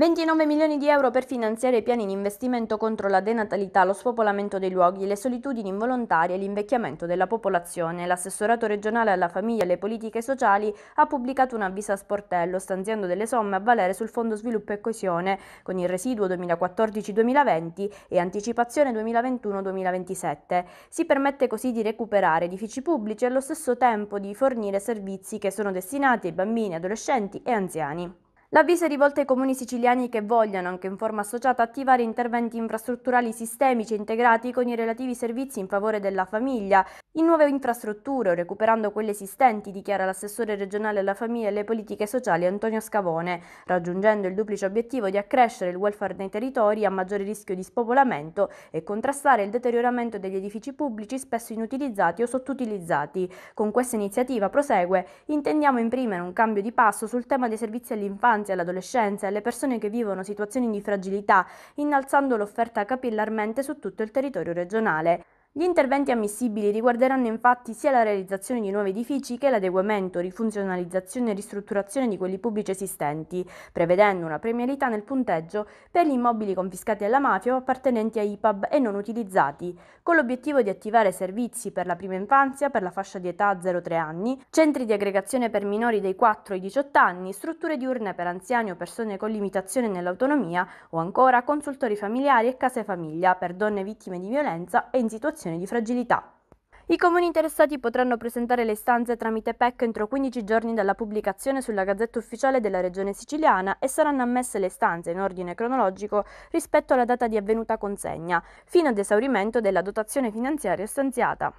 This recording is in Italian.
29 milioni di euro per finanziare i piani di investimento contro la denatalità, lo spopolamento dei luoghi, le solitudini involontarie e l'invecchiamento della popolazione. L'assessorato regionale alla famiglia e alle politiche sociali ha pubblicato un avviso a sportello, stanziando delle somme a valere sul Fondo Sviluppo e Coesione, con il residuo 2014-2020 e anticipazione 2021-2027. Si permette così di recuperare edifici pubblici e allo stesso tempo di fornire servizi che sono destinati ai bambini, adolescenti e anziani. L'avviso è rivolto ai comuni siciliani che vogliano, anche in forma associata, attivare interventi infrastrutturali sistemici integrati con i relativi servizi in favore della famiglia, in nuove infrastrutture, recuperando quelle esistenti, dichiara l'assessore regionale alla famiglia e alle politiche sociali Antonio Scavone, raggiungendo il duplice obiettivo di accrescere il welfare nei territori a maggiore rischio di spopolamento e contrastare il deterioramento degli edifici pubblici spesso inutilizzati o sottutilizzati. Con questa iniziativa, prosegue, intendiamo imprimere un cambio di passo sul tema dei servizi all'infanzia, all'adolescenza e alle persone che vivono situazioni di fragilità, innalzando l'offerta capillarmente su tutto il territorio regionale. Gli interventi ammissibili riguarderanno infatti sia la realizzazione di nuovi edifici che l'adeguamento, rifunzionalizzazione e ristrutturazione di quelli pubblici esistenti, prevedendo una premialità nel punteggio per gli immobili confiscati alla mafia o appartenenti a IPAB e non utilizzati, con l'obiettivo di attivare servizi per la prima infanzia, per la fascia di età 0-3 anni, centri di aggregazione per minori dai 4 ai 18 anni, strutture diurne per anziani o persone con limitazione nell'autonomia o ancora consultori familiari e case famiglia per donne vittime di violenza e in situazioni situazioni di fragilità. I comuni interessati potranno presentare le istanze tramite PEC entro 15 giorni dalla pubblicazione sulla Gazzetta Ufficiale della Regione Siciliana e saranno ammesse le istanze in ordine cronologico rispetto alla data di avvenuta consegna, fino ad esaurimento della dotazione finanziaria stanziata.